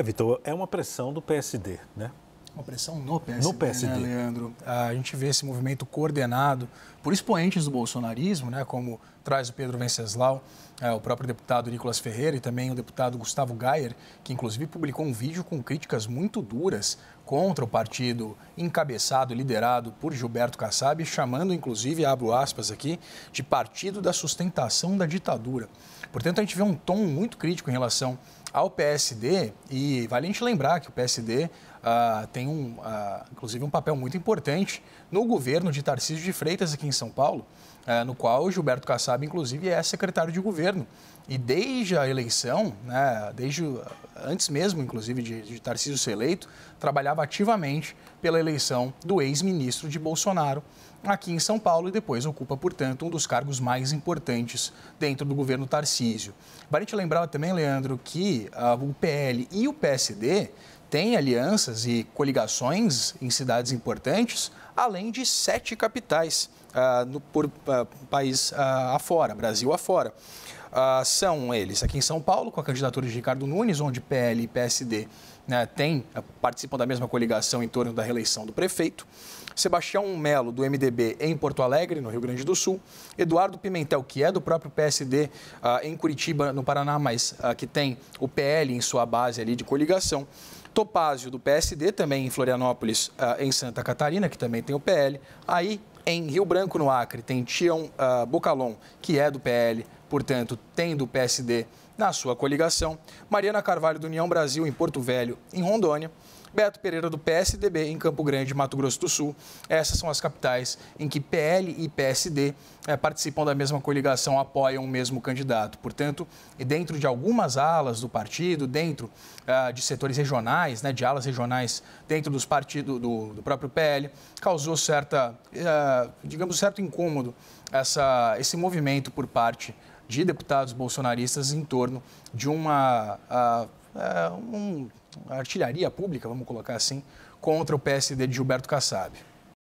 É, Vitor, é uma pressão do PSD, né? Uma pressão no PSD, no PSD. Né, Leandro? A gente vê esse movimento coordenado por expoentes do bolsonarismo, né, como traz o Pedro Venceslau, é, o próprio deputado Nicolas Ferreira e também o deputado Gustavo Gayer, que inclusive publicou um vídeo com críticas muito duras contra o partido encabeçado, liderado por Gilberto Kassab, chamando inclusive, abro aspas aqui, de partido da sustentação da ditadura. Portanto, a gente vê um tom muito crítico em relação ao PSD, e vale a gente lembrar que o PSD ah, tem um, ah, inclusive um papel muito importante no governo de Tarcísio de Freitas aqui em São Paulo, ah, no qual Gilberto Kassab, inclusive, é secretário de governo. E desde a eleição, né, desde antes mesmo, inclusive, de, de Tarcísio ser eleito, trabalhava ativamente pela eleição do ex-ministro de Bolsonaro aqui em São Paulo e depois ocupa, portanto, um dos cargos mais importantes dentro do governo Tarcísio. Vale te lembrar também, Leandro, que o PL e o PSD tem alianças e coligações em cidades importantes, além de sete capitais ah, no, por ah, país ah, afora, Brasil afora. Ah, são eles aqui em São Paulo, com a candidatura de Ricardo Nunes, onde PL e PSD né, tem, ah, participam da mesma coligação em torno da reeleição do prefeito. Sebastião Melo, do MDB, em Porto Alegre, no Rio Grande do Sul. Eduardo Pimentel, que é do próprio PSD, em Curitiba, no Paraná, mas que tem o PL em sua base ali de coligação. Topázio, do PSD, também em Florianópolis, ah, em Santa Catarina, que também tem o PL. Aí, em Rio Branco, no Acre, tem Tião ah, Bocalon, que é do PL, Portanto, tendo o PSD na sua coligação, Mariana Carvalho do União Brasil em Porto Velho, em Rondônia, Beto Pereira do PSDB em Campo Grande, Mato Grosso do Sul. Essas são as capitais em que PL e PSD é, eh, participam da mesma coligação, apoiam o mesmo candidato. Portanto, dentro de algumas alas do partido, dentro ah, de setores regionais, né, de alas regionais dentro dos partidos do, do próprio PL, causou certa, eh, digamos, certo incômodo essa, esse movimento por parte de deputados bolsonaristas em torno de uma, ah, ah, artilharia pública, vamos colocar assim, contra o PSD de Gilberto Kassab.